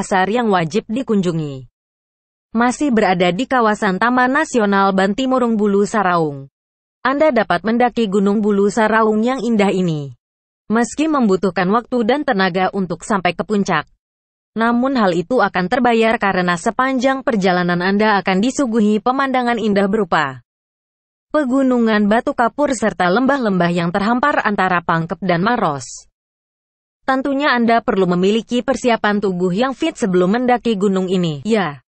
pasar yang wajib dikunjungi. Masih berada di kawasan Taman Nasional Bantimurung Bulu Saraung. Anda dapat mendaki Gunung Bulu Saraung yang indah ini. Meski membutuhkan waktu dan tenaga untuk sampai ke puncak. Namun hal itu akan terbayar karena sepanjang perjalanan Anda akan disuguhi pemandangan indah berupa pegunungan batu kapur serta lembah-lembah yang terhampar antara Pangkep dan Maros. Tentunya Anda perlu memiliki persiapan tubuh yang fit sebelum mendaki gunung ini, ya.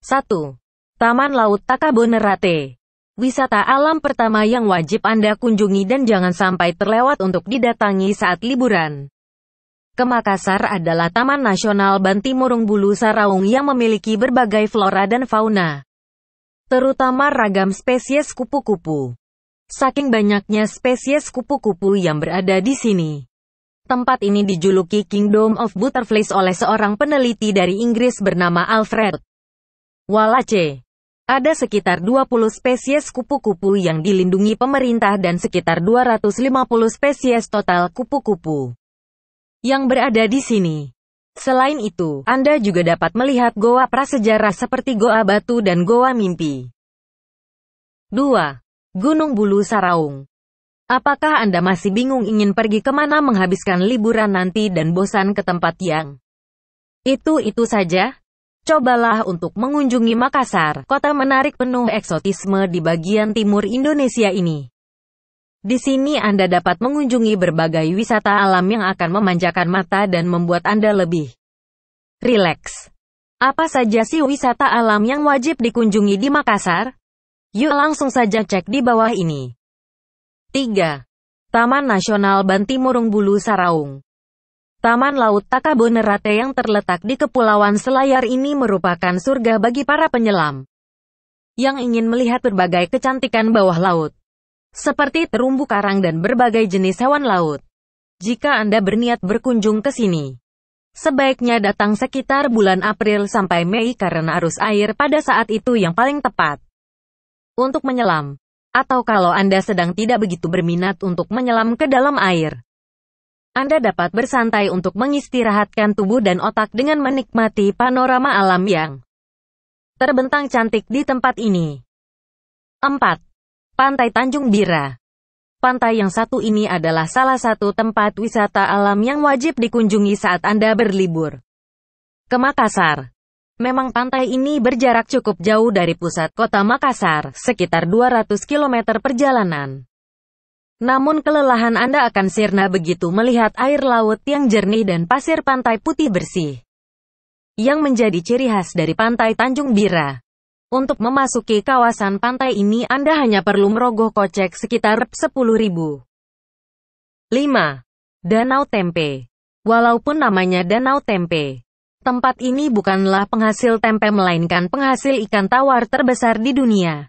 1. Taman Laut Takabonerate Wisata alam pertama yang wajib Anda kunjungi dan jangan sampai terlewat untuk didatangi saat liburan. Kemakassar adalah Taman Nasional Bantimurung Bulu Saraung yang memiliki berbagai flora dan fauna, terutama ragam spesies kupu-kupu. Saking banyaknya spesies kupu-kupu yang berada di sini, Tempat ini dijuluki Kingdom of Butterflies oleh seorang peneliti dari Inggris bernama Alfred Wallace. Ada sekitar 20 spesies kupu-kupu yang dilindungi pemerintah dan sekitar 250 spesies total kupu-kupu yang berada di sini. Selain itu, Anda juga dapat melihat goa prasejarah seperti Goa Batu dan Goa Mimpi. 2. Gunung Bulu Saraung Apakah Anda masih bingung ingin pergi kemana menghabiskan liburan nanti dan bosan ke tempat yang itu-itu saja? Cobalah untuk mengunjungi Makassar, kota menarik penuh eksotisme di bagian timur Indonesia ini. Di sini Anda dapat mengunjungi berbagai wisata alam yang akan memanjakan mata dan membuat Anda lebih rileks. Apa saja sih wisata alam yang wajib dikunjungi di Makassar? Yuk langsung saja cek di bawah ini. 3. Taman Nasional Bantimurung Bulu Saraung Taman Laut Takabonerate yang terletak di Kepulauan Selayar ini merupakan surga bagi para penyelam yang ingin melihat berbagai kecantikan bawah laut, seperti terumbu karang dan berbagai jenis hewan laut. Jika Anda berniat berkunjung ke sini, sebaiknya datang sekitar bulan April sampai Mei karena arus air pada saat itu yang paling tepat untuk menyelam atau kalau Anda sedang tidak begitu berminat untuk menyelam ke dalam air. Anda dapat bersantai untuk mengistirahatkan tubuh dan otak dengan menikmati panorama alam yang terbentang cantik di tempat ini. 4. Pantai Tanjung Bira Pantai yang satu ini adalah salah satu tempat wisata alam yang wajib dikunjungi saat Anda berlibur ke Makassar. Memang pantai ini berjarak cukup jauh dari pusat kota Makassar, sekitar 200 km perjalanan. Namun kelelahan Anda akan sirna begitu melihat air laut yang jernih dan pasir pantai putih bersih. Yang menjadi ciri khas dari pantai Tanjung Bira. Untuk memasuki kawasan pantai ini Anda hanya perlu merogoh kocek sekitar 10.000. 5. Danau Tempe Walaupun namanya Danau Tempe, Tempat ini bukanlah penghasil tempe melainkan penghasil ikan tawar terbesar di dunia.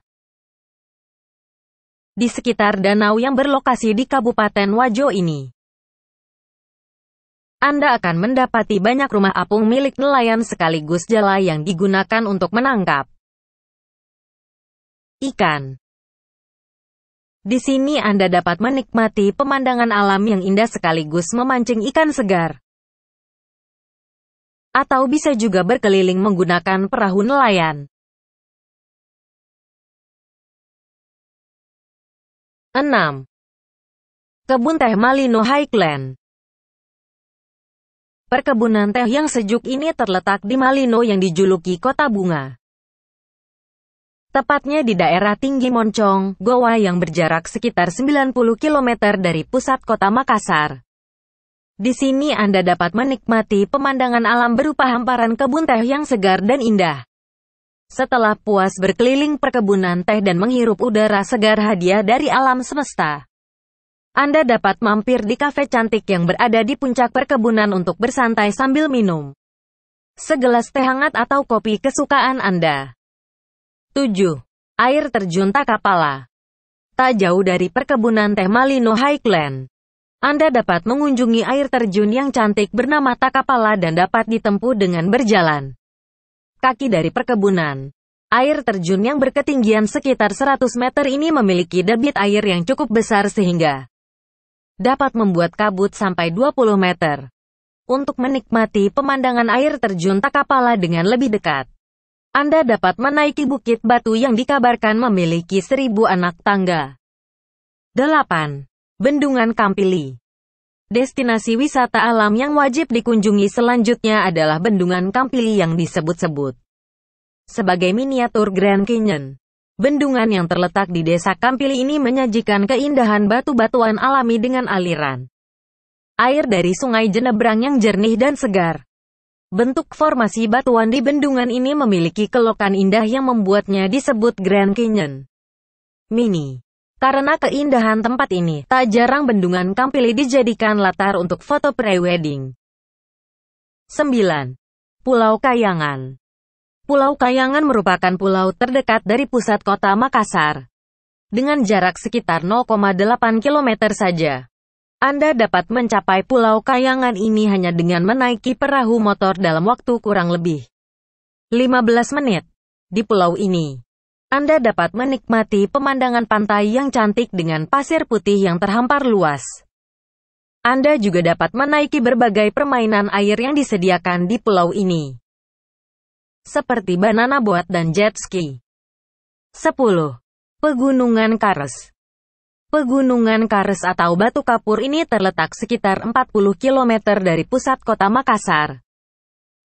Di sekitar danau yang berlokasi di Kabupaten Wajo ini, Anda akan mendapati banyak rumah apung milik nelayan sekaligus jala yang digunakan untuk menangkap ikan. Di sini Anda dapat menikmati pemandangan alam yang indah sekaligus memancing ikan segar atau bisa juga berkeliling menggunakan perahu nelayan. 6. Kebun Teh Malino Highland Perkebunan teh yang sejuk ini terletak di Malino yang dijuluki Kota Bunga. Tepatnya di daerah tinggi Moncong, Goa yang berjarak sekitar 90 km dari pusat kota Makassar. Di sini Anda dapat menikmati pemandangan alam berupa hamparan kebun teh yang segar dan indah. Setelah puas berkeliling perkebunan teh dan menghirup udara segar hadiah dari alam semesta, Anda dapat mampir di kafe cantik yang berada di puncak perkebunan untuk bersantai sambil minum segelas teh hangat atau kopi kesukaan Anda. 7. Air terjun Takapala Tak jauh dari perkebunan teh Malino Highland, anda dapat mengunjungi air terjun yang cantik bernama Takapala dan dapat ditempuh dengan berjalan. Kaki dari perkebunan. Air terjun yang berketinggian sekitar 100 meter ini memiliki debit air yang cukup besar sehingga dapat membuat kabut sampai 20 meter. Untuk menikmati pemandangan air terjun Takapala dengan lebih dekat, Anda dapat menaiki bukit batu yang dikabarkan memiliki seribu anak tangga. 8. Bendungan Kampili. Destinasi wisata alam yang wajib dikunjungi selanjutnya adalah Bendungan Kampili yang disebut-sebut sebagai miniatur Grand Canyon. Bendungan yang terletak di desa Kampili ini menyajikan keindahan batu-batuan alami dengan aliran air dari sungai Jenebrang yang jernih dan segar. Bentuk formasi batuan di bendungan ini memiliki kelokan indah yang membuatnya disebut Grand Canyon. Mini karena keindahan tempat ini, tak jarang bendungan Kampili dijadikan latar untuk foto prewedding. wedding 9. Pulau Kayangan Pulau Kayangan merupakan pulau terdekat dari pusat kota Makassar. Dengan jarak sekitar 0,8 km saja. Anda dapat mencapai Pulau Kayangan ini hanya dengan menaiki perahu motor dalam waktu kurang lebih 15 menit. Di pulau ini, anda dapat menikmati pemandangan pantai yang cantik dengan pasir putih yang terhampar luas. Anda juga dapat menaiki berbagai permainan air yang disediakan di pulau ini. Seperti banana boat dan jet ski. 10. Pegunungan Kares Pegunungan Kares atau Batu Kapur ini terletak sekitar 40 km dari pusat kota Makassar.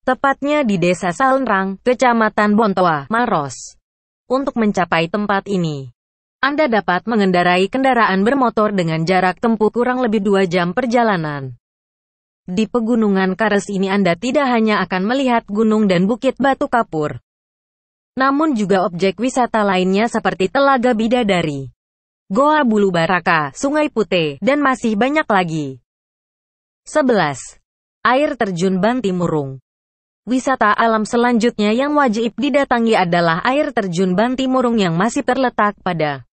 Tepatnya di Desa Salenrang, Kecamatan Bontoa, Maros. Untuk mencapai tempat ini, Anda dapat mengendarai kendaraan bermotor dengan jarak tempuh kurang lebih 2 jam perjalanan. Di pegunungan Kares ini Anda tidak hanya akan melihat gunung dan bukit batu kapur, namun juga objek wisata lainnya seperti Telaga Bidadari, Goa Bulu Baraka, Sungai Putih, dan masih banyak lagi. 11. Air Terjun Bantimurung Wisata alam selanjutnya yang wajib didatangi adalah air terjun Bantimurung yang masih terletak pada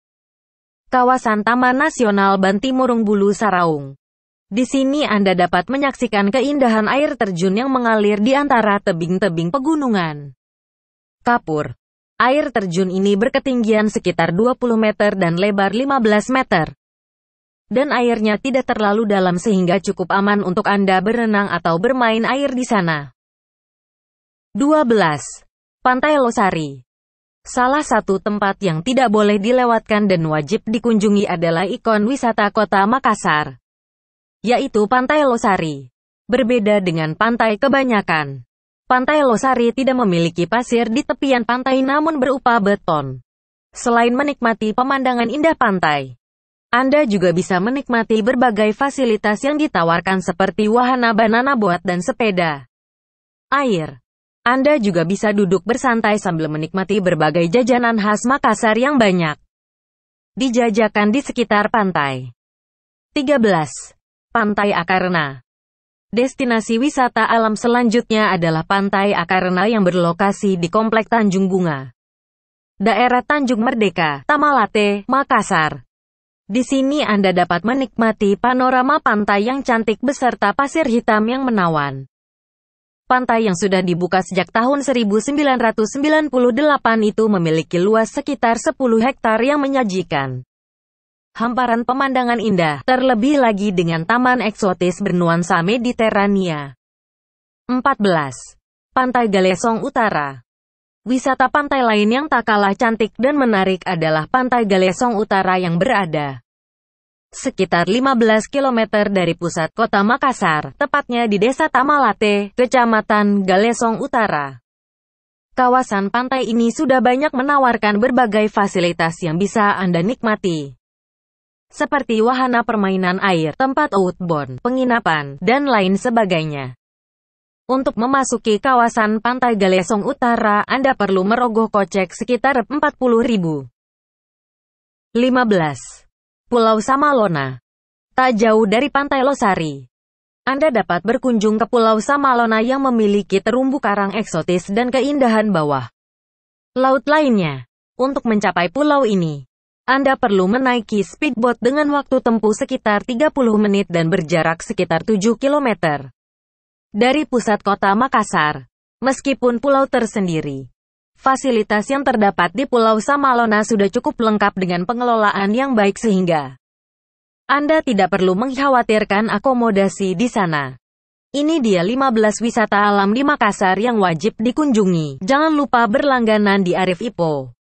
kawasan Taman Nasional Bantimurung Bulu Saraung. Di sini Anda dapat menyaksikan keindahan air terjun yang mengalir di antara tebing-tebing pegunungan. Kapur Air terjun ini berketinggian sekitar 20 meter dan lebar 15 meter. Dan airnya tidak terlalu dalam sehingga cukup aman untuk Anda berenang atau bermain air di sana. 12. Pantai Losari Salah satu tempat yang tidak boleh dilewatkan dan wajib dikunjungi adalah ikon wisata kota Makassar, yaitu Pantai Losari. Berbeda dengan pantai kebanyakan, Pantai Losari tidak memiliki pasir di tepian pantai namun berupa beton. Selain menikmati pemandangan indah pantai, Anda juga bisa menikmati berbagai fasilitas yang ditawarkan seperti wahana banana boat dan sepeda air. Anda juga bisa duduk bersantai sambil menikmati berbagai jajanan khas Makassar yang banyak dijajakan di sekitar pantai. 13. Pantai Akarna Destinasi wisata alam selanjutnya adalah Pantai Akarna yang berlokasi di Komplek Tanjung Bunga. Daerah Tanjung Merdeka, Tamalate, Makassar. Di sini Anda dapat menikmati panorama pantai yang cantik beserta pasir hitam yang menawan. Pantai yang sudah dibuka sejak tahun 1998 itu memiliki luas sekitar 10 hektar yang menyajikan hamparan pemandangan indah, terlebih lagi dengan taman eksotis bernuansa Mediterania. 14. Pantai Galesong Utara Wisata pantai lain yang tak kalah cantik dan menarik adalah Pantai Galesong Utara yang berada sekitar 15 km dari pusat kota Makassar, tepatnya di Desa Tamalate, Kecamatan Galesong Utara. Kawasan pantai ini sudah banyak menawarkan berbagai fasilitas yang bisa Anda nikmati seperti wahana permainan air, tempat outbound, penginapan, dan lain sebagainya. Untuk memasuki kawasan pantai Galesong Utara, Anda perlu merogoh kocek sekitar 40.000. 15. Pulau Samalona. Tak jauh dari Pantai Losari. Anda dapat berkunjung ke Pulau Samalona yang memiliki terumbu karang eksotis dan keindahan bawah laut lainnya. Untuk mencapai pulau ini, Anda perlu menaiki speedboat dengan waktu tempuh sekitar 30 menit dan berjarak sekitar 7 km dari pusat kota Makassar. Meskipun pulau tersendiri, Fasilitas yang terdapat di Pulau Samalona sudah cukup lengkap dengan pengelolaan yang baik sehingga Anda tidak perlu mengkhawatirkan akomodasi di sana. Ini dia 15 wisata alam di Makassar yang wajib dikunjungi. Jangan lupa berlangganan di Arif Ipo.